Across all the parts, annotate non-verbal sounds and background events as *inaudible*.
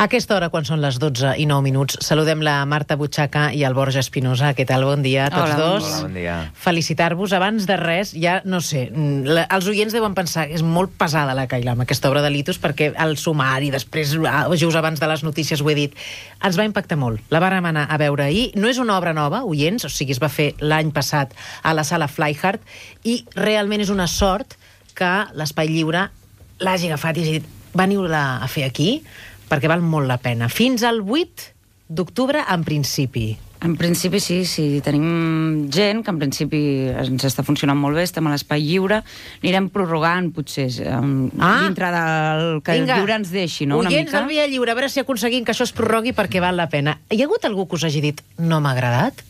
A aquesta hora, quan són les 12 i 9 minuts, saludem la Marta Butxaca i el Borja Espinosa. Què tal? Bon dia a tots Hola, dos. Hola, bon dia. Felicitar-vos. Abans de res, ja no sé, mm, la, els oients deuen pensar que és molt pesada la Caila amb aquesta obra de Litus, perquè el sumari, després, ah, just abans de les notícies ho he dit, ens va impactar molt. La vàrem anar a veure ahir. No és una obra nova, oients, o sigui, es va fer l'any passat a la sala Flyhard, i realment és una sort que l'Espai Lliure l'hagi agafat i hagi dit veniu-la a fer aquí, perquè val molt la pena. Fins al 8 d'octubre, en principi. En principi sí, sí, tenim gent que en principi ens està funcionant molt bé, estem a l'espai lliure, anirem prorrogant potser amb, ah, dintre del que vinga. el lliure ens deixi, no? Una Oients mica. del Via Lliure, a veure si aconseguim que això es prorrogui perquè val la pena. Hi ha hagut algú que us hagi dit no m'ha agradat?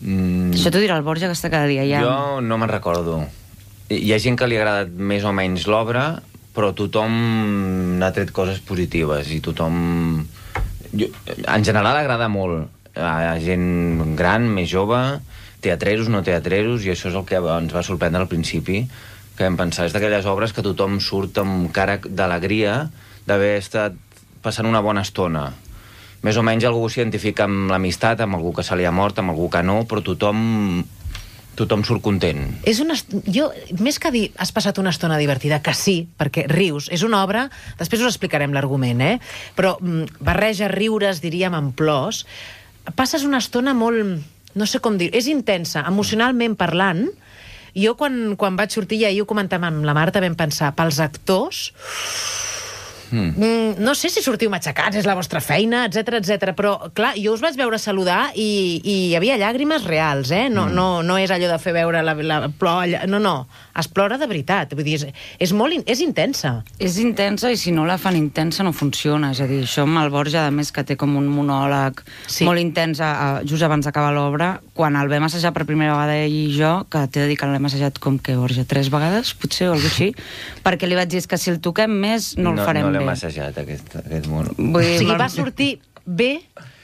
Mm, això t'ho dirà el Borja, que està cada dia allà. Jo no me'n recordo. Hi ha gent que li ha agradat més o menys l'obra, però tothom n'ha tret coses positives i tothom... Jo, en general agrada molt a gent gran, més jove, teatreros, no teatreros, i això és el que ens va sorprendre al principi, que vam pensar, és d'aquelles obres que tothom surt amb cara d'alegria d'haver estat passant una bona estona. Més o menys algú s'identifica amb l'amistat, amb algú que se li ha mort, amb algú que no, però tothom tothom surt content. És una, jo, més que dir has passat una estona divertida, que sí, perquè rius, és una obra, després us explicarem l'argument, eh? però mm, barreja riures, diríem, amb plors, passes una estona molt, no sé com dir, és intensa, emocionalment parlant, jo quan, quan vaig sortir, i ahir ho comentàvem amb la Marta, vam pensar, pels actors... Uf, Hmm. Mm. No sé si sortiu matxacats, és la vostra feina, etc etc. però, clar, jo us vaig veure saludar i, i hi havia llàgrimes reals, eh? No, mm. no, no és allò de fer veure la, la plor... No, no, es plora de veritat. Vull dir, és, és molt... In, és intensa. És intensa i si no la fan intensa no funciona. És a dir, això amb el Borja, a més, que té com un monòleg sí. molt intens a, just abans d'acabar l'obra, quan el vam assajar per primera vegada ell i jo, que t'he de dir que l'hem assajat com que Borja tres vegades, potser, o alguna així, perquè li vaig dir que si el toquem més no, no el farem no també. l'hem assajat, aquest, aquest món. Vull o sigui, va sortir bé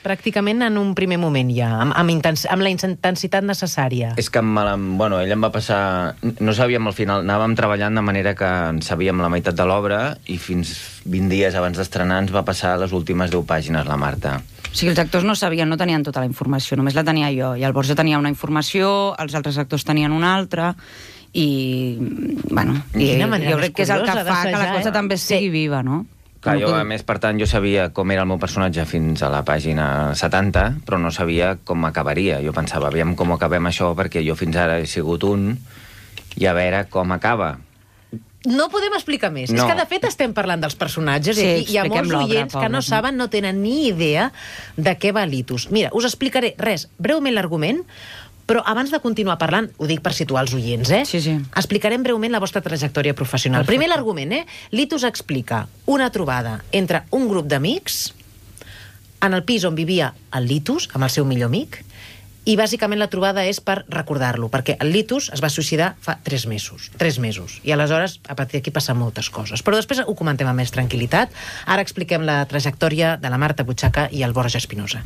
pràcticament en un primer moment ja, amb, amb, intens, amb la intensitat necessària. És que me bueno, ell em va passar... No sabíem al final, anàvem treballant de manera que en sabíem la meitat de l'obra i fins 20 dies abans d'estrenar ens va passar les últimes 10 pàgines la Marta. O sigui, els actors no sabien, no tenien tota la informació, només la tenia jo. I el Borja tenia una informació, els altres actors tenien una altra, i, bueno, i jo crec que és el que fa que la cosa eh? també sigui sí. viva, no? Clar, jo, a més, per tant, jo sabia com era el meu personatge fins a la pàgina 70, però no sabia com acabaria. Jo pensava, aviam com acabem això, perquè jo fins ara he sigut un, i a veure com acaba. No podem explicar més. No. És que, de fet, estem parlant dels personatges sí, i hi ha molts oients que no saben, no tenen ni idea de què va l'Itus. Mira, us explicaré, res, breument l'argument, però abans de continuar parlant, ho dic per situar els oients, eh? Sí, sí. Explicarem breument la vostra trajectòria professional. Perfecte. Primer l'argument, eh? Litus explica una trobada entre un grup d'amics en el pis on vivia el Litus, amb el seu millor amic, i bàsicament la trobada és per recordar-lo, perquè el Litus es va suïcidar fa 3 mesos, 3 mesos, i aleshores a partir d'aquí passen moltes coses. Però després ho comentem amb més tranquil·litat. Ara expliquem la trajectòria de la Marta Butxaca i el Borja Espinosa.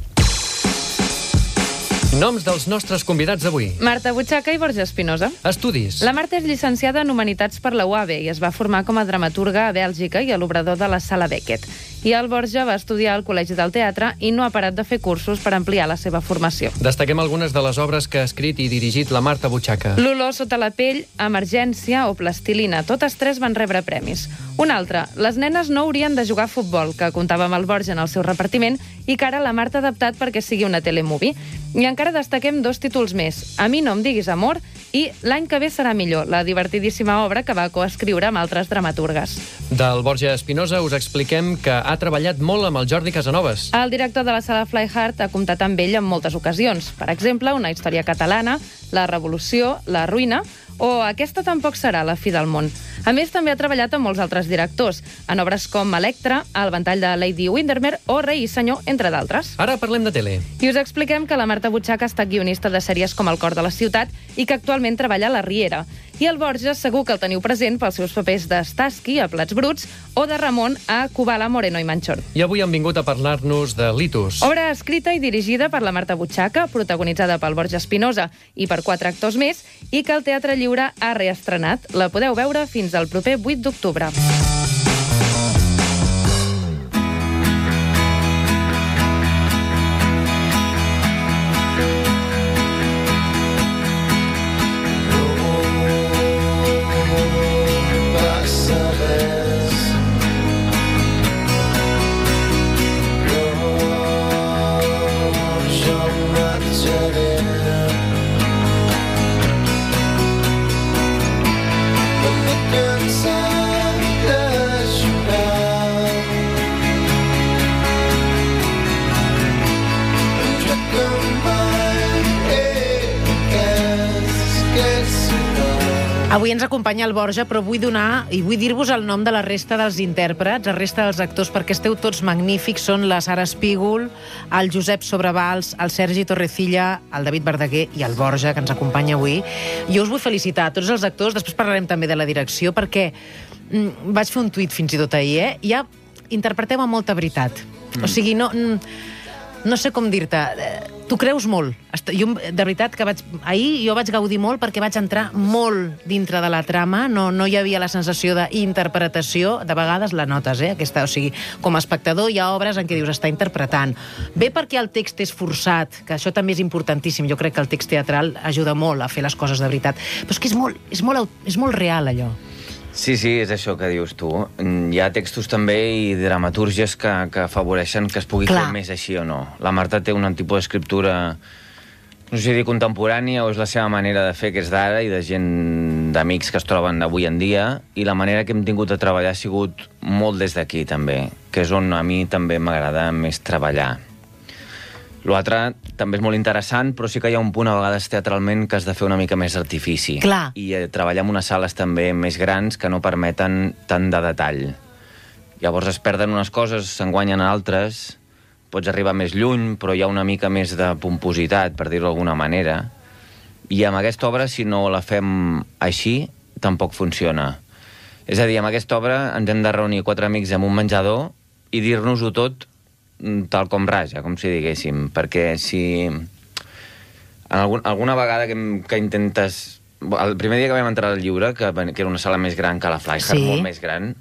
Noms dels nostres convidats d'avui. Marta Butxaca i Borja Espinosa. Estudis. La Marta és llicenciada en Humanitats per la UAB i es va formar com a dramaturga a Bèlgica i a l'obrador de la Sala Beckett i el Borja va estudiar al Col·legi del Teatre i no ha parat de fer cursos per ampliar la seva formació. Destaquem algunes de les obres que ha escrit i dirigit la Marta Butxaca. L'olor sota la pell, Emergència o Plastilina. Totes tres van rebre premis. Una altra, Les nenes no haurien de jugar a futbol, que comptava amb el Borja en el seu repartiment i que ara la Marta ha adaptat perquè sigui una telemovie. I encara destaquem dos títols més, A mi no em diguis amor i L'any que ve serà millor, la divertidíssima obra que va coescriure amb altres dramaturgues. Del Borja Espinosa us expliquem que ha ha treballat molt amb el Jordi Casanovas. El director de la sala Flyhard ha comptat amb ell en moltes ocasions. Per exemple, una història catalana, la revolució, la ruïna o aquesta tampoc serà la fi del món. A més, també ha treballat amb molts altres directors, en obres com Electra, El ventall de Lady Windermere o Rei i Senyor, entre d'altres. Ara parlem de tele. I us expliquem que la Marta Butxac ha estat guionista de sèries com El cor de la ciutat i que actualment treballa a la Riera. I el Borges segur que el teniu present pels seus papers d'Estasqui a Plats Bruts o de Ramon a Cubala Moreno i Eloi Manchón. I avui han vingut a parlar-nos de Litus. Obra escrita i dirigida per la Marta Butxaca, protagonitzada pel Borja Espinosa i per quatre actors més, i que el Teatre Lliure ha reestrenat. La podeu veure fins al proper 8 d'octubre. Avui ens acompanya el Borja, però vull donar i vull dir-vos el nom de la resta dels intèrprets, la resta dels actors, perquè esteu tots magnífics. Són la Sara Espígol, el Josep Sobrevals, el Sergi Torrecilla, el David Verdaguer i el Borja, que ens acompanya avui. Jo us vull felicitar a tots els actors, després parlarem també de la direcció, perquè mm, vaig fer un tuit fins i tot ahir, eh? Ja interpreteu amb molta veritat. Mm. O sigui, no... Mm, no sé com dir-te, eh, tu creus molt. Jo, de veritat que vaig, ahir jo vaig gaudir molt perquè vaig entrar molt dintre de la trama, no, no hi havia la sensació d'interpretació, de vegades la notes, eh, aquesta, o sigui, com a espectador hi ha obres en què dius està interpretant. Bé perquè el text és forçat, que això també és importantíssim, jo crec que el text teatral ajuda molt a fer les coses de veritat, però és que és molt, és molt, és molt real allò. Sí, sí, és això que dius tu. Mm, hi ha textos també i dramatúrgies que, que afavoreixen que es pugui Clar. fer més així o no. La Marta té un tipus d'escriptura no sé si dir contemporània o és la seva manera de fer, que és d'ara, i de gent d'amics que es troben d'avui en dia, i la manera que hem tingut de treballar ha sigut molt des d'aquí, també, que és on a mi també m'agrada més treballar. L'altre també és molt interessant, però sí que hi ha un punt a vegades teatralment que has de fer una mica més artifici. Clar. I eh, treballar en unes sales també més grans que no permeten tant de detall. Llavors es perden unes coses, se'n guanyen altres, pots arribar més lluny, però hi ha una mica més de pompositat, per dir-ho d'alguna manera. I amb aquesta obra, si no la fem així, tampoc funciona. És a dir, amb aquesta obra ens hem de reunir quatre amics en un menjador i dir-nos-ho tot tal com raja, com si diguéssim, perquè si... En algun, alguna vegada que, que intentes... El primer dia que vam entrar al lliure, que, que era una sala més gran que la Flyhard, sí. molt més gran...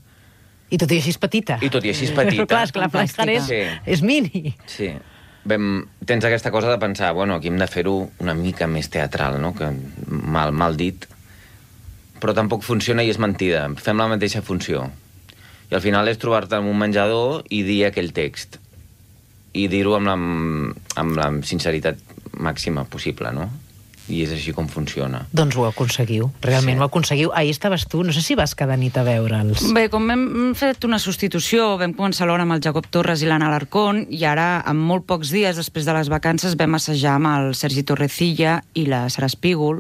I tot i així és petita. I tot i així és petita. Però clar, és que la Flyhard és, sí. és mini. Sí. Vam, tens aquesta cosa de pensar, bueno, aquí hem de fer-ho una mica més teatral, no? que mal, mal dit, però tampoc funciona i és mentida. Fem la mateixa funció. I al final és trobar-te en un menjador i dir aquell text i dir-ho amb, la, amb la sinceritat màxima possible, no? i és així com funciona. Doncs ho aconseguiu, realment sí. ho aconseguiu. Ahir estaves tu, no sé si vas cada nit a veure'ls. Bé, com hem fet una substitució, vam començar l'hora amb el Jacob Torres i l'Anna Larcón, i ara, amb molt pocs dies després de les vacances, vam assajar amb el Sergi Torrecilla i la Sara Espígol,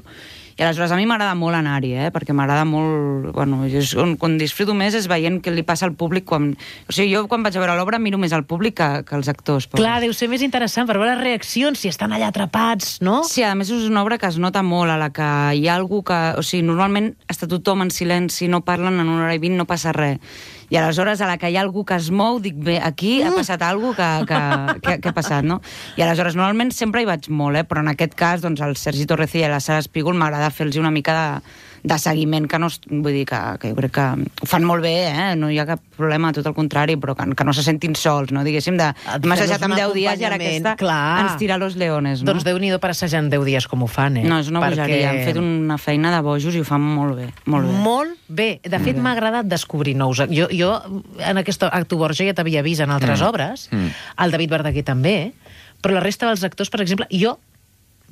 i aleshores a mi m'agrada molt anar-hi, eh? perquè m'agrada molt... Bueno, és on, on disfruto més és veient què li passa al públic. Quan, o sigui, jo quan vaig a veure l'obra miro més al públic que, que els actors. Però... Clar, deu ser més interessant per veure les reaccions, si estan allà atrapats, no? Sí, a més és una obra que es nota molt, a la que hi ha algú que... O sigui, normalment està tothom en silenci, no parlen en una hora i vint, no passa res i aleshores a la que hi ha algú que es mou, dic, bé, aquí ha mm. passat alguna cosa que, que, que, que ha passat, no? I aleshores normalment sempre hi vaig molt, eh? però en aquest cas doncs, el Sergi Torrecilla i la Sara Espígol m'agrada fer-los una mica de, de seguiment que no... Vull dir que, que jo crec que ho fan molt bé, eh? no hi ha cap problema, tot el contrari, però que, que no se sentin sols, no? diguéssim, de... Hem assajat amb 10 dies i ara aquesta clar. ens tira los leones. No? Doncs Déu-n'hi-do per assajar en 10 dies com ho fan, eh? No, és una Perquè... bogeria, han fet una feina de bojos i ho fan molt bé. Molt bé. Molt bé. De fet, m'ha agradat descobrir nous... Jo, jo en aquesta Borja ja t'havia vist en altres mm. obres, mm. el David Verdaguer també, però la resta dels actors, per exemple, jo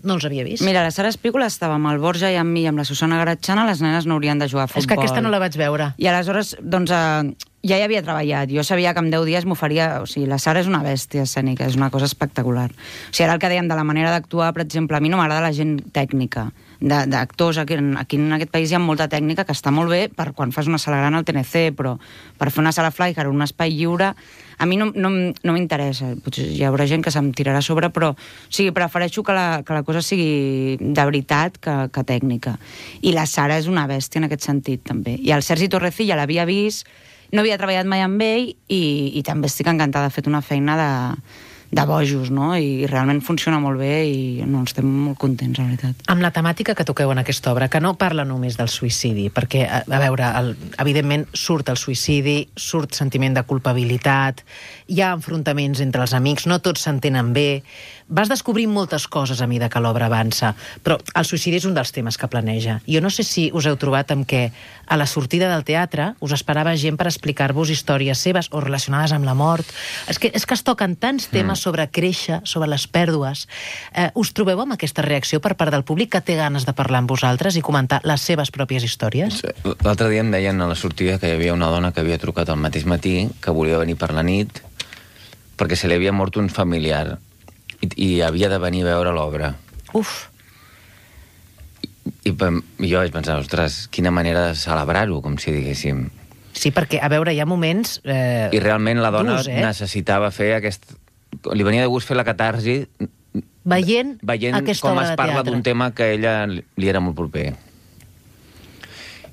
no els havia vist. Mira, la Sara Espícola estava amb el Borja i amb mi, amb la Susana Garatxana, les nenes no haurien de jugar a futbol. És que aquesta no la vaig veure. I aleshores, doncs, eh, ja hi havia treballat. Jo sabia que en 10 dies m'ho faria... O sigui, la Sara és una bèstia escènica, és una cosa espectacular. O sigui, ara el que dèiem de la manera d'actuar, per exemple, a mi no m'agrada la gent tècnica d'actors. Aquí, aquí en aquest país hi ha molta tècnica que està molt bé per quan fas una sala gran al TNC, però per fer una sala flyer, un espai lliure, a mi no, no, no m'interessa. Potser hi haurà gent que se'm tirarà a sobre, però o sigui, prefereixo que la, que la cosa sigui de veritat que, que tècnica. I la Sara és una bèstia en aquest sentit, també. I el Sergi Torreci ja l'havia vist, no havia treballat mai amb ell i, i també estic encantada, de fet una feina de, de bojos, no? I realment funciona molt bé i no, estem molt contents, la veritat. Amb la temàtica que toqueu en aquesta obra, que no parla només del suïcidi, perquè, a, a veure, el, evidentment surt el suïcidi, surt sentiment de culpabilitat, hi ha enfrontaments entre els amics, no tots s'entenen bé, vas descobrir moltes coses a mida que l'obra avança, però el suïcidi és un dels temes que planeja. Jo no sé si us heu trobat amb què a la sortida del teatre us esperava gent per explicar-vos històries seves o relacionades amb la mort. És que, és que es toquen tants mm. temes mm. sobre créixer, sobre les pèrdues. Eh, us trobeu amb aquesta reacció per part del públic que té ganes de parlar amb vosaltres i comentar les seves pròpies històries? L'altre dia em deien a la sortida que hi havia una dona que havia trucat al mateix matí, que volia venir per la nit, perquè se li havia mort un familiar i, i havia de venir a veure l'obra. Uf! I, I jo vaig pensar, ostres, quina manera de celebrar-ho, com si diguéssim. Sí, perquè, a veure, hi ha moments... Eh, I realment la dona dus, eh? necessitava fer aquest... Li venia de gust fer la catarsi veient, veient aquesta com es parla d'un tema que a ella li era molt proper.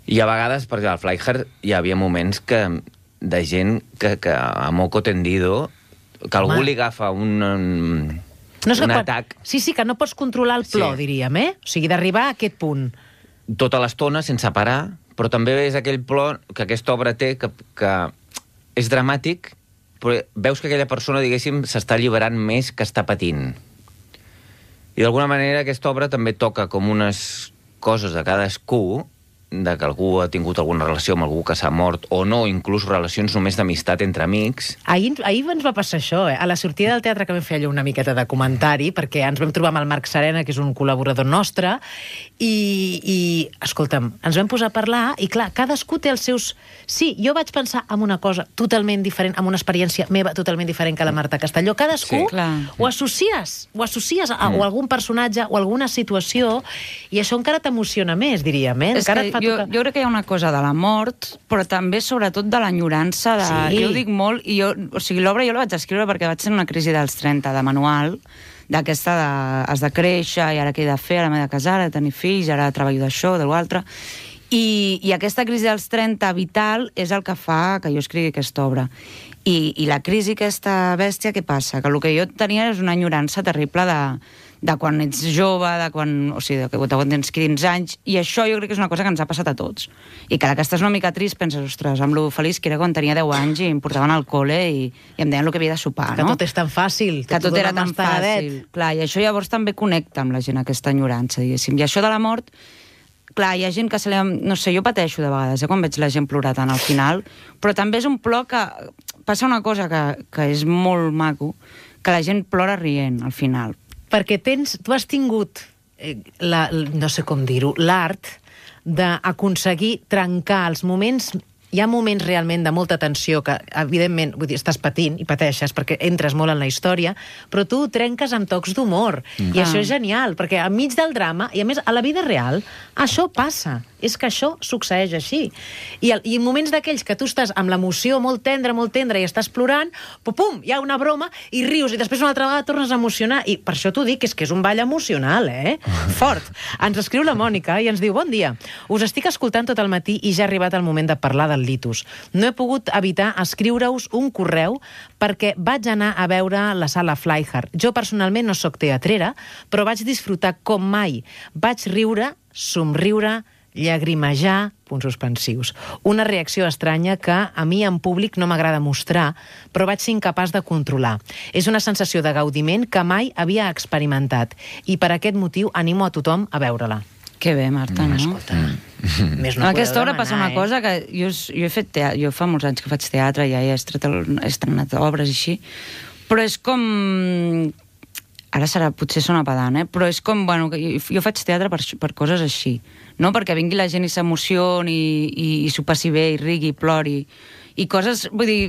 I a vegades, perquè al Flyher hi havia moments que de gent que, que a moco tendido, que algú li agafa un, un no és un quan... atac... Sí, sí, que no pots controlar el plor, sí. diríem, eh? O sigui, d'arribar a aquest punt. Tota l'estona, sense parar, però també és aquell plor que aquesta obra té, que, que és dramàtic, però veus que aquella persona, diguéssim, s'està alliberant més que està patint. I d'alguna manera aquesta obra també toca com unes coses de cadascú de que algú ha tingut alguna relació amb algú que s'ha mort o no, inclús relacions només d'amistat entre amics. Ahir, ahir ens va passar això, eh? a la sortida del teatre que vam fer allò una miqueta de comentari, perquè ens vam trobar amb el Marc Serena, que és un col·laborador nostre, i, i escolta'm, ens vam posar a parlar i clar, cadascú té els seus... Sí, jo vaig pensar en una cosa totalment diferent, en una experiència meva totalment diferent que la Marta Castelló. Cadascú sí, ho associes, ho associes a, mm. o algun personatge o alguna situació, i això encara t'emociona més, diríem, eh? encara que... et fa fa jo, tocar. Jo crec que hi ha una cosa de la mort, però també sobretot de l'enyorança. De... Sí. Jo ho dic molt, i jo, o sigui, l'obra jo la vaig escriure perquè vaig ser una crisi dels 30, de manual, d'aquesta de, has de créixer, i ara què he de fer, ara m'he de casar, ara tenir fills, ara treballo d'això, de l'altre... I, I aquesta crisi dels 30 vital és el que fa que jo escrigui aquesta obra. I, i la crisi aquesta bèstia, què passa? Que el que jo tenia és una enyorança terrible de, de quan ets jove, de quan, o sigui, de quan tens 15 anys, i això jo crec que és una cosa que ens ha passat a tots. I cada que estàs una mica trist penses, ostres, amb lo feliç que era quan tenia 10 anys i em portaven al col·le i, i em deien el que havia de sopar, que no? Que tot és tan fàcil. Que, que tot, tot era tan fàcil. Clar, i això llavors també connecta amb la gent, aquesta enyorança, diguéssim. I això de la mort, clar, hi ha gent que se li... No sé, jo pateixo de vegades, eh, quan veig la gent plorar tant al final, però també és un plor que... Passa una cosa que, que és molt maco, que la gent plora rient al final, perquè tens, tu has tingut, eh, la, no sé com dir-ho, l'art d'aconseguir trencar els moments hi ha moments realment de molta tensió que, evidentment, vull dir, estàs patint i pateixes perquè entres molt en la història, però tu trenques amb tocs d'humor. Mm. I ah. això és ah. genial, perquè enmig del drama, i a més, a la vida real, això passa és que això succeeix així. I, el, i en moments d'aquells que tu estàs amb l'emoció molt tendra, molt tendra, i estàs plorant, pum, pum, hi ha una broma, i rius, i després una altra vegada tornes a emocionar. I per això t'ho dic, és que és un ball emocional, eh? *laughs* Fort. Ens escriu la Mònica i ens diu, bon dia, us estic escoltant tot el matí i ja ha arribat el moment de parlar del litus. No he pogut evitar escriure-us un correu perquè vaig anar a veure la sala Flyhard. Jo personalment no sóc teatrera, però vaig disfrutar com mai. Vaig riure, somriure, somriure, llagrimejar, punts suspensius. Una reacció estranya que a mi en públic no m'agrada mostrar, però vaig ser incapaç de controlar. És una sensació de gaudiment que mai havia experimentat i per aquest motiu animo a tothom a veure-la. Que bé, Marta, mm, no? Escolta, mm. més no a aquesta hora demanar, passa una eh? cosa que jo, jo he fet teatre, jo fa molts anys que faig teatre, ja he estrenat obres i així, però és com ara serà, potser sona pedant, eh? però és com, bueno, jo faig teatre per, per coses així, no? Perquè vingui la gent i s'emocioni i, i s'ho passi bé i rigui i plori i coses, vull dir,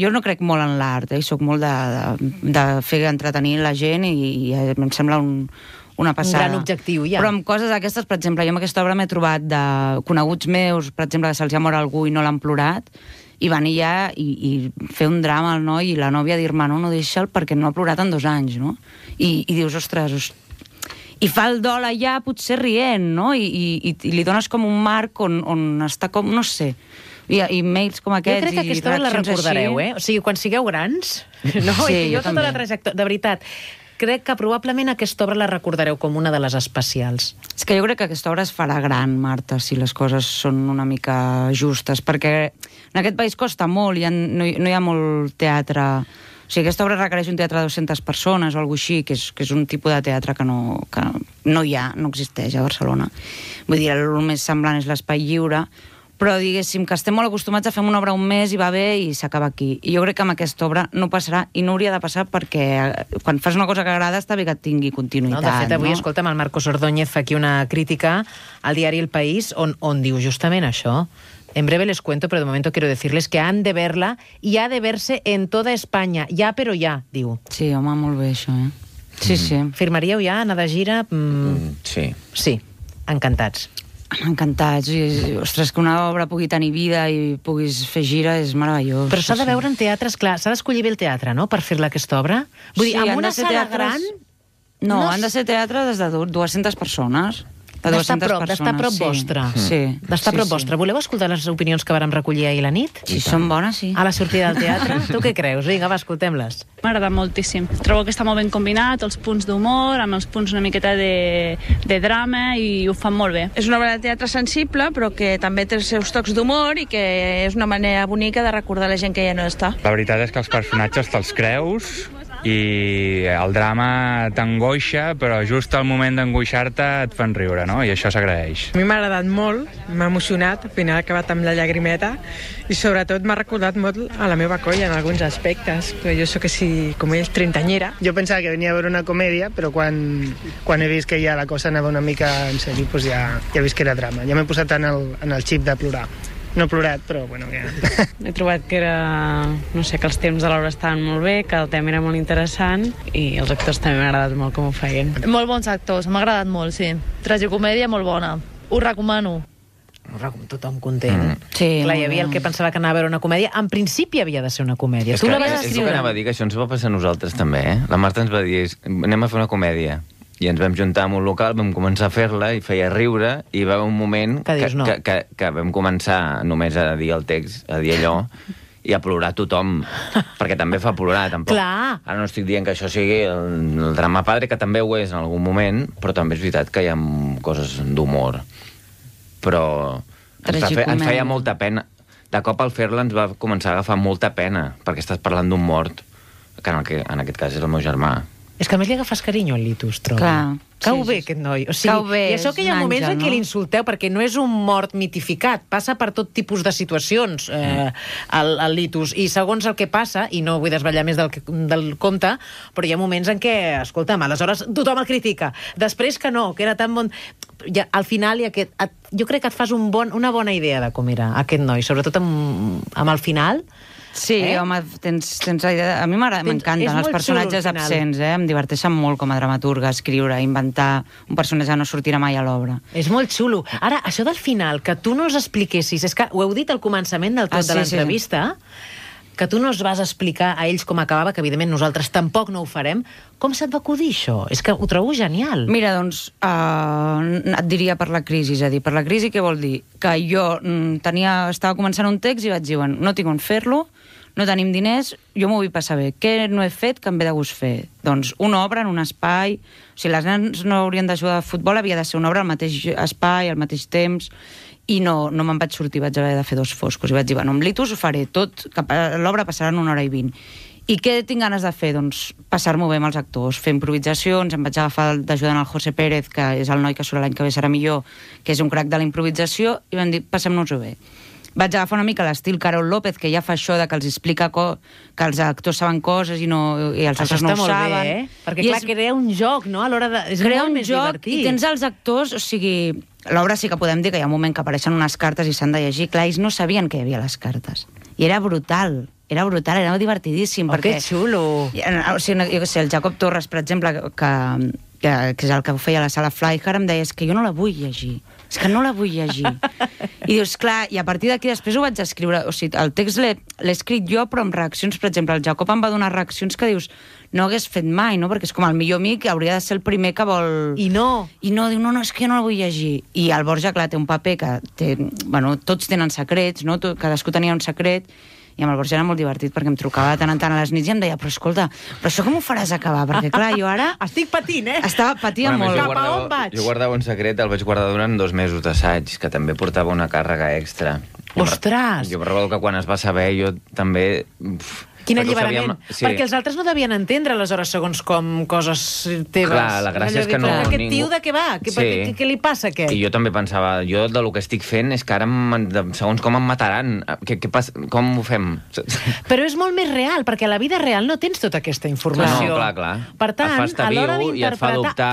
jo no crec molt en l'art, eh? sóc molt de, de, de fer entretenir la gent i, i eh, em sembla un, una passada. Un gran objectiu, ja. Però amb coses aquestes, per exemple, jo amb aquesta obra m'he trobat de coneguts meus, per exemple, que se'ls ha mort algú i no l'han plorat, i van allà i, i fer un drama al noi i la nòvia dir-me no, no deixa'l perquè no ha plorat en dos anys, no? I, i dius, ostres, ostres i fa el dol allà potser rient, no? I, i, i li dones com un marc on, on està com, no sé, i, i mails com aquests jo crec que aquesta hora la recordareu, així... eh? O sigui, quan sigueu grans, *laughs* no? Sí, I jo, jo tota també. la trajectòria... De veritat, crec que probablement aquesta obra la recordareu com una de les especials. És que jo crec que aquesta obra es farà gran, Marta, si les coses són una mica justes, perquè en aquest país costa molt, hi ha, no, hi, no hi ha molt teatre... O sigui, aquesta obra requereix un teatre de 200 persones o alguna així, que és, que és un tipus de teatre que no, que no hi ha, no existeix a Barcelona. Vull dir, el més semblant és l'Espai Lliure, però diguéssim que estem molt acostumats a fer una obra un mes i va bé i s'acaba aquí. I jo crec que amb aquesta obra no passarà i no hauria de passar perquè eh, quan fas una cosa que agrada està bé que tingui continuïtat. No, de fet, avui, no? escolta'm, el Marcos Ordóñez fa aquí una crítica al diari El País on, on diu justament això. En breve les cuento, pero de momento quiero decirles que han de verla y ha de verse en toda España. Ya, pero ya, diu. Sí, home, molt bé, això, eh? Sí, mm. sí. Firmaríeu ja, anar de gira? Mm... Mm, sí. Sí, encantats. Encantats. I, ostres, que una obra pugui tenir vida i puguis fer gira és meravellós. Però s'ha de veure en teatres, clar, s'ha d'escollir bé el teatre, no?, per fer-la aquesta obra. Vull sí, dir, amb una sala teatres... gran... No, no, han de ser teatre des de 200 persones. De d'estar prop, d'estar prop sí. vostre. Mm. Sí. D'estar sí, prop sí. vostre. Voleu escoltar les opinions que vàrem recollir ahir la nit? Sí, són bones, sí. A la sortida del teatre? tu què creus? Vinga, va, escoltem-les. M'ha agradat moltíssim. Trobo que està molt ben combinat, els punts d'humor, amb els punts una miqueta de, de drama, i ho fan molt bé. És una obra de teatre sensible, però que també té els seus tocs d'humor i que és una manera bonica de recordar la gent que ja no està. La veritat és que els personatges te'ls creus, i el drama t'angoixa, però just al moment d'angoixar-te et fan riure, no? I això s'agraeix. A mi m'ha agradat molt, m'ha emocionat, al final ha acabat amb la llagrimeta i sobretot m'ha recordat molt a la meva colla en alguns aspectes, però jo sóc que si, com és trentanyera. Jo pensava que venia a veure una comèdia, però quan, quan he vist que ja la cosa anava una mica en seguit, doncs ja, ja he vist que era drama. Ja m'he posat en el, en el xip de plorar no he plorat, però bueno, ja. *laughs* He trobat que era, no sé, que els temps de l'obra estaven molt bé, que el tema era molt interessant i els actors també m'ha agradat molt com ho feien. Molt bons actors, m'ha agradat molt, sí. Tragicomèdia molt bona. Ho recomano. Tothom content. Mm. Sí, Clar, hi havia el que pensava que anava a veure una comèdia. En principi havia de ser una comèdia. És tu la vas escriure. És que anava a dir que això ens va passar a nosaltres també, eh? La Marta ens va dir, anem a fer una comèdia i ens vam juntar amb un local, vam començar a fer-la i feia riure, i va haver un moment que, dius, que, no. que, que, que vam començar només a dir el text, a dir allò, i a plorar tothom, perquè també fa plorar, tampoc. Clar. Ara no estic dient que això sigui el, el drama padre, que també ho és en algun moment, però també és veritat que hi ha coses d'humor. Però ens, fe, ens feia molta pena. De cop al fer-la ens va començar a agafar molta pena, perquè estàs parlant d'un mort, que en, el que en aquest cas és el meu germà, és que a més li agafes carinyo al Litus, trobo. Clar. Cau sí, bé, sí. aquest noi. O sigui, Cau bé, I això que hi ha moments en què no? l'insulteu, perquè no és un mort mitificat, passa per tot tipus de situacions, eh, el, mm. el litus. I segons el que passa, i no vull desvetllar més del, que, del compte, però hi ha moments en què, escolta'm, aleshores tothom el critica. Després que no, que era tan bon... Ja, al final, i aquest, et, jo crec que et fas un bon, una bona idea de com era aquest noi, sobretot amb, amb el final, Sí, eh? home, tens, tens la idea... A mi m'encanten els personatges xulo, absents, eh? Em diverteixen molt com a dramaturga, escriure, inventar... Un personatge que no sortirà mai a l'obra. És molt xulo. Ara, això del final, que tu no us expliquessis... És que ho heu dit al començament del ah, tot ah, sí, de l'entrevista... Sí que tu no es vas explicar a ells com acabava, que evidentment nosaltres tampoc no ho farem, com se't va acudir això? És que ho trobo genial. Mira, doncs, uh, et diria per la crisi, és a dir, per la crisi què vol dir? Que jo mm, tenia, estava començant un text i vaig dir, bueno, no tinc on fer-lo, no tenim diners, jo m'ho vull passar bé. Què no he fet que em ve de gust fer? Doncs una obra en un espai... O sigui, les nens no haurien de jugar a futbol, havia de ser una obra al mateix espai, al mateix temps, i no, no me'n vaig sortir, vaig haver de fer dos foscos. I vaig dir, bueno, amb litus ho faré tot, que l'obra passarà en una hora i vint. I què tinc ganes de fer? Doncs passar-m'ho bé amb els actors, fer improvisacions, em vaig agafar d'ajudant al José Pérez, que és el noi que surt l'any que ve serà millor, que és un crac de la improvisació, i vam dir, passem-nos-ho bé vaig agafar una mica l'estil Carol López, que ja fa això de que els explica que els actors saben coses i, no, i els actors no ho saben. Bé, eh? Perquè, I clar, és... crea un joc, no? A l'hora de... És crea un joc divertit. i tens els actors, o sigui... L'obra sí que podem dir que hi ha un moment que apareixen unes cartes i s'han de llegir. Clar, ells no sabien que hi havia les cartes. I era brutal era brutal, era divertidíssim. Oh, perquè, que xulo! Eh, o sigui, jo què sé, el Jacob Torres, per exemple, que, que, que és el que feia a la sala Flyhard, em deia, és que jo no la vull llegir és que no la vull llegir. I dius, clar, i a partir d'aquí després ho vaig escriure, o sigui, el text l'he escrit jo, però amb reaccions, per exemple, el Jacob em va donar reaccions que dius, no hagués fet mai, no? Perquè és com el millor amic, hauria de ser el primer que vol... I no. I no, diu, no, no, és que jo no la vull llegir. I el Borja, clar, té un paper que té... Bueno, tots tenen secrets, no? cadascú tenia un secret, i amb el Borja era molt divertit perquè em trucava de tant en tant a les nits i em deia, però escolta, però això com ho faràs acabar? Perquè clar, jo ara... *laughs* Estic patint, eh? Estava, patia bueno, molt. Cap a on vaig? Jo guardava un secret, el vaig guardar durant dos mesos d'assaig, que també portava una càrrega extra. Ostres! Jo, jo recordo que quan es va saber jo també... Uf, Quin alliberament. Sabíem, sí. Perquè els altres no devien entendre, aleshores, segons com coses teves. Clar, la gràcia és que no... aquest ningú... tio de què va? Què, sí. què, què li passa, què? I jo també pensava, jo de lo que estic fent és que ara, segons com em mataran, que, que pas... com ho fem? *laughs* Però és molt més real, perquè a la vida real no tens tota aquesta informació. No, clar, clar. Per tant, a l'hora d'interpretar...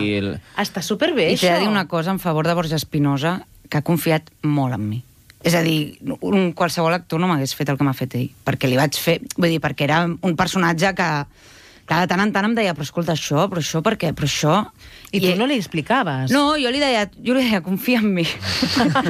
I et fa ah, i... Està superbé, I això. I t'he de dir una cosa en favor de Borja Espinosa, que ha confiat molt en mi. És a dir, un, qualsevol actor no m'hagués fet el que m'ha fet ell, perquè li vaig fer... Vull dir, perquè era un personatge que... Clar, de tant en tant em deia, però escolta, això, però això, per què? Però això... I, I tu no li explicaves. No, jo li deia, jo li deia confia en mi.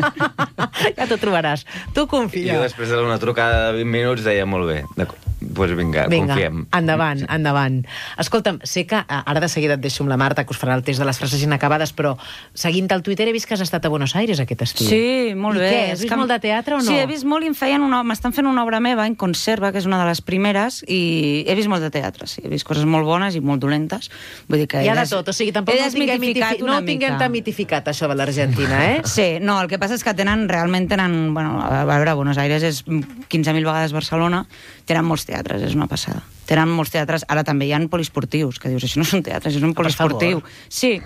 *laughs* ja t'ho trobaràs. Tu confia. I després d'una trucada de 20 minuts deia, molt bé, d'acord pues vinga, vinga, confiem. Endavant, endavant. Escolta'm, sé que eh, ara de seguida et deixo amb la Marta, que us farà el test de les frases inacabades, però seguint el Twitter he vist que has estat a Buenos Aires aquest estiu. Sí, molt I bé. Què, has vist que... molt de teatre o no? Sí, he vist molt i m'estan fent una obra meva en conserva, que és una de les primeres, i he vist molt de teatre, sí. He vist coses molt bones i molt dolentes. Vull dir que... Hi ha de tot, o sigui, tampoc desmitificat no tinguem tan mitificat, això de l'Argentina, eh? *laughs* Sí, no, el que passa és que tenen, realment tenen... Bueno, a veure, Buenos Aires és 15.000 vegades Barcelona, tenen molts teatres, és una passada. Tenen molts teatres, ara també hi han poliesportius, que dius, això no és un teatre, això és un ah, poliesportiu. Sí,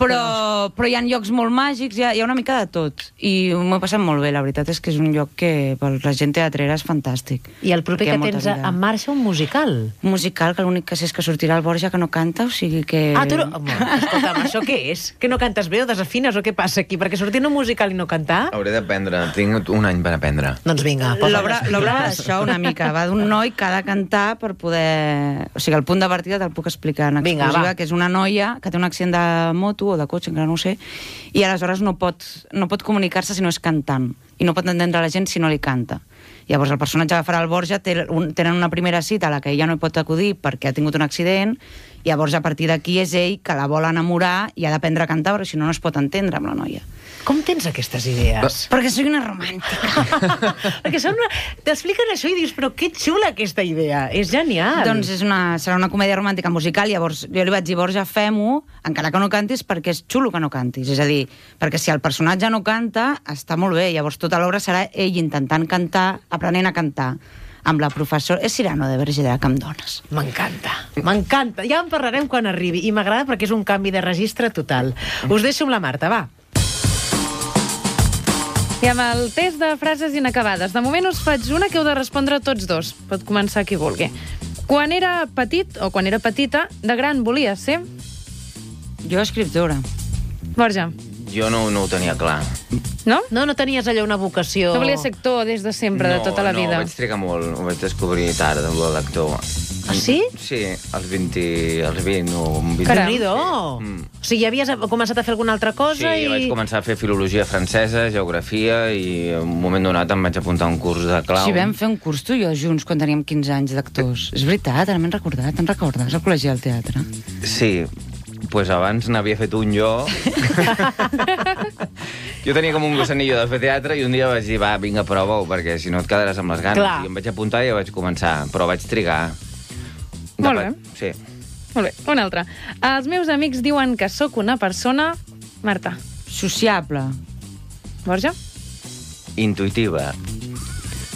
però, però hi ha llocs molt màgics, hi ha, hi ha una mica de tot. I m'ho he passat molt bé, la veritat és que és un lloc que per la gent teatrera és fantàstic. I el proper que tens vida. en marxa un musical. Un musical, que l'únic que sé és que sortirà el Borja que no canta, o sigui que... Ah, tu no... escolta'm, això què és? Que no cantes bé o desafines o què passa aquí? Perquè sortir un musical i no cantar... Hauré d'aprendre, tinc un any per aprendre. Doncs vinga, posa L'obra va això una mica, va d'un noi que ha de cantar per poder... O sigui, el punt de partida te'l puc explicar en exclusiva, vinga, que és una noia que té un accident de moto o de cotxe, encara no ho sé, i aleshores no pot, no pot comunicar-se si no és cantant, i no pot entendre la gent si no li canta. Llavors el personatge que farà el Borja té un, tenen una primera cita a la que ja no hi pot acudir perquè ha tingut un accident, Llavors, a partir d'aquí és ell que la vol enamorar i ha d'aprendre a cantar, perquè si no, no es pot entendre amb la noia. Com tens aquestes idees? Perquè soc una romàntica. *laughs* perquè una... t'expliquen això i dius, però que xula aquesta idea, és genial. Doncs és una, serà una comèdia romàntica musical, llavors jo li vaig dir, Borja, fem-ho, encara que no cantis, perquè és xulo que no cantis. És a dir, perquè si el personatge no canta, està molt bé, llavors tota l'obra serà ell intentant cantar, aprenent a cantar amb la professora... És Cirano de Bergedà que dones. M'encanta, m'encanta. Ja en parlarem quan arribi. I m'agrada perquè és un canvi de registre total. Us deixo amb la Marta, va. I amb el test de frases inacabades. De moment us faig una que heu de respondre tots dos. Pot començar qui vulgui. Quan era petit, o quan era petita, de gran volia ser? Jo, escriptora. Borja. Jo no, no ho tenia clar. No? No, no tenies allà una vocació... No volies ser actor des de sempre, no, de tota la no, vida. No, ho vaig trigar molt, ho vaig descobrir tard, amb l'actor. Ah, sí? Sí, als 20, als 20 o 20. Caram. Sí. Mm. O sigui, ja havies començat a fer alguna altra cosa sí, i... Sí, vaig començar a fer filologia francesa, geografia, i en un moment donat em vaig apuntar a un curs de clau. Sí, vam fer un curs tu i jo junts quan teníem 15 anys d'actors. És veritat, ara m'he recordat, te'n recordes? Al col·legi del teatre. Sí, pues abans n'havia fet un jo. *laughs* jo tenia com un gossanillo de fer teatre i un dia vaig dir, va, vinga, prova-ho, perquè si no et quedaràs amb les ganes. Clar. I em vaig apuntar i ja vaig començar, però vaig trigar. De Molt bé. Pa... Sí. Molt bé, una altra. Els meus amics diuen que sóc una persona... Marta. Sociable. Borja? Intuitiva.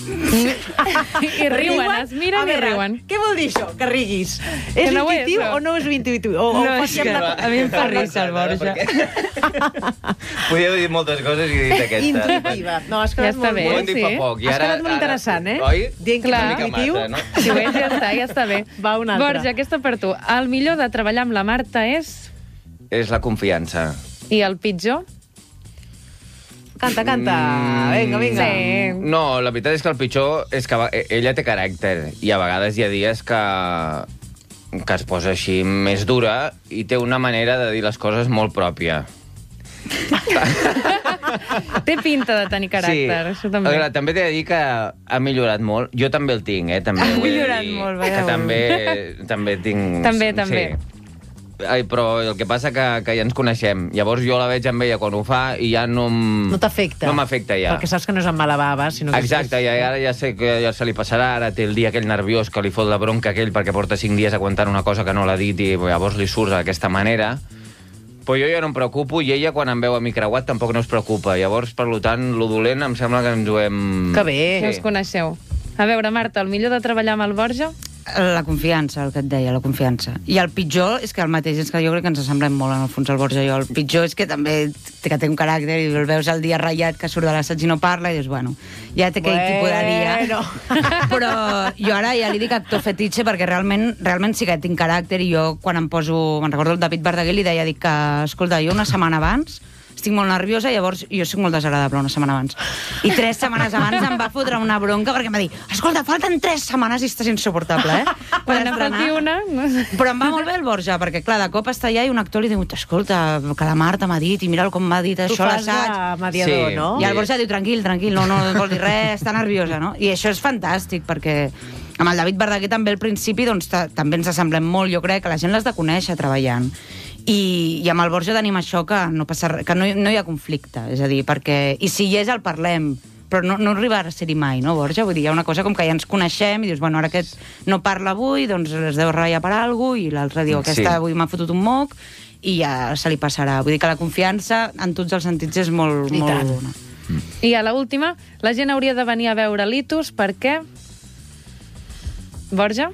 I riuen, es miren veure, i riuen. Què vol dir això, que riguis? Que és no ho és, no. o no és intuïtiu? O, no, o és que la... a mi em fa risa, el Borja. *laughs* Podíeu dir moltes coses i he dit aquesta. Intuïtiva. No, has quedat ja molt, molt, sí. fa poc. I has ara, quedat molt ara, interessant, eh? Oi? Dient que és intuïtiu. Si ho ets, ja està, ja està bé. *laughs* Va, una altra. Borja, aquesta per tu. El millor de treballar amb la Marta és... És la confiança. I el pitjor? Canta, canta. Mm, vinga, vinga. Sí. No, la veritat és que el pitjor és que va- e- ella té caràcter i a vegades hi ha dies que que es posa així més dura i té una manera de dir les coses molt pròpia. *laughs* Té pinta de tenir caràcter, això també. Veure, també t'he de dir que ha millorat molt. Jo també el tinc, eh? També Ha millorat dir. molt, vaja, Que també, *laughs* també tinc... També, també. Sí. Ai, però el que passa que, que ja ens coneixem. Llavors jo la veig amb ella quan ho fa i ja no... em- No t'afecta. No m'afecta ja. Perquè saps que no és amb mala bava, sinó que... Exacte, i ara ja sé que ja se li passarà, ara té el dia aquell nerviós que li fot la bronca aquell perquè porta cinc dies aguantant una cosa que no l'ha dit i llavors li surt d'aquesta manera. Però jo ja no em preocupo i ella quan em veu a mi creuat tampoc no es preocupa. Llavors, per lo tant, lo dolent em sembla que ens ho hem... Que bé. Que us coneixeu. A veure, Marta, el millor de treballar amb el Borja? La confiança, el que et deia, la confiança. I el pitjor és que el mateix, és que jo crec que ens assemblem molt en el fons el Borja i jo. El pitjor és que també que té un caràcter i el veus el dia ratllat que surt de l'assaig i no parla i dius, bueno, ja té aquell bueno. tipus de dia. *laughs* Però jo ara ja li dic actor fetitxe perquè realment, realment sí que tinc caràcter i jo quan em poso, me'n recordo el David Verdaguer li deia, dic que, escolta, jo una setmana abans estic molt nerviosa, llavors jo soc molt desagradable una setmana abans. I tres setmanes abans em va fotre una bronca perquè em va dir, escolta, falten tres setmanes i estàs insuportable, eh? *laughs* Quan falti una... No Però em va molt bé el Borja, perquè clar, de cop està allà i un actor li diu, escolta, que la Marta m'ha dit i mira com m'ha dit això a l'assaig. mediador, sí. no? I el Borja diu, tranquil, tranquil, no, no vol dir res, està nerviosa, no? I això és fantàstic, perquè amb el David Verdaguer també al principi doncs, també ens assemblem molt, jo crec que la gent l'has de conèixer treballant i, i amb el Borja tenim això que no, passa, res, que no, no hi ha conflicte, és a dir, perquè... I si hi és, el parlem, però no, no arribarà a ser-hi mai, no, Borja? Vull dir, hi ha una cosa com que ja ens coneixem i dius, bueno, ara aquest no parla avui, doncs es deu ratllar per alguna i l'altre diu, aquesta sí. avui m'ha fotut un moc, i ja se li passarà. Vull dir que la confiança en tots els sentits és molt, I molt tant. bona. Mm. I a l'última, última, la gent hauria de venir a veure Litus perquè... Borja?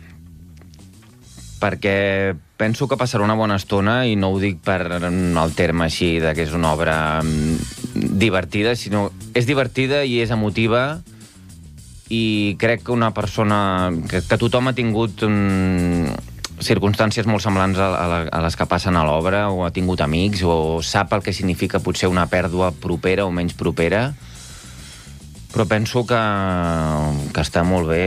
Perquè penso que passarà una bona estona i no ho dic per el terme així de que és una obra mm, divertida, sinó és divertida i és emotiva i crec que una persona... que, que tothom ha tingut um, circumstàncies molt semblants a, a, a les que passen a l'obra o ha tingut amics o sap el que significa potser una pèrdua propera o menys propera però penso que, que està molt bé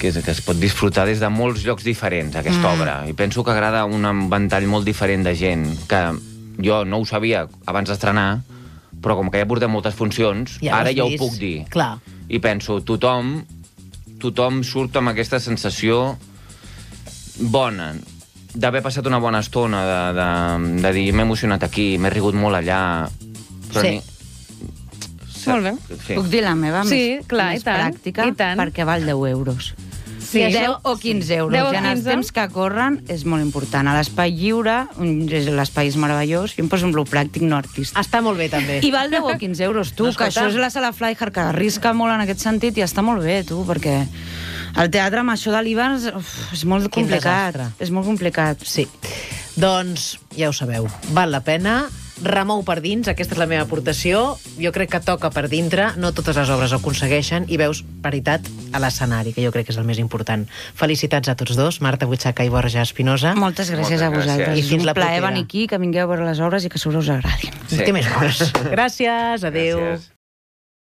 que, és, que es pot disfrutar des de molts llocs diferents, aquesta mm. obra. I penso que agrada un ventall molt diferent de gent, que jo no ho sabia abans d'estrenar, però com que ja portem moltes funcions, ja ara ja ho puc dir. Clar. I penso, tothom, tothom surt amb aquesta sensació bona, d'haver passat una bona estona, de, de, de dir, m'he emocionat aquí, m'he rigut molt allà... Però sí. ni, molt bé. Sí. Puc dir la meva sí, més, clar, més i tant, pràctica? I tant. Perquè val 10 euros. Sí, 10 o 15 euros. 10 o 15. I en els temps que corren és molt important. A l'espai lliure, l'espai és meravellós, jo em poso un bloc pràctic no artista. Està molt bé, també. I val 10 o 15 euros, tu, no, que això és la sala Flyhard, que arrisca molt en aquest sentit i està molt bé, tu, perquè el teatre amb això de l'Ivan és molt Quin complicat. Desastre. És molt complicat. Sí. Doncs, ja ho sabeu, val la pena remou per dins, aquesta és la meva aportació. Jo crec que toca per dintre, no totes les obres ho aconsegueixen, i veus paritat a l'escenari, que jo crec que és el més important. Felicitats a tots dos, Marta Butxaca i Borja Espinosa. Moltes gràcies Moltes a vosaltres. Gràcies. I fins la plaer venir aquí, que vingueu a veure les obres i que sobre us agradin. Sí. Què més vols? gràcies, adeu. Gràcies.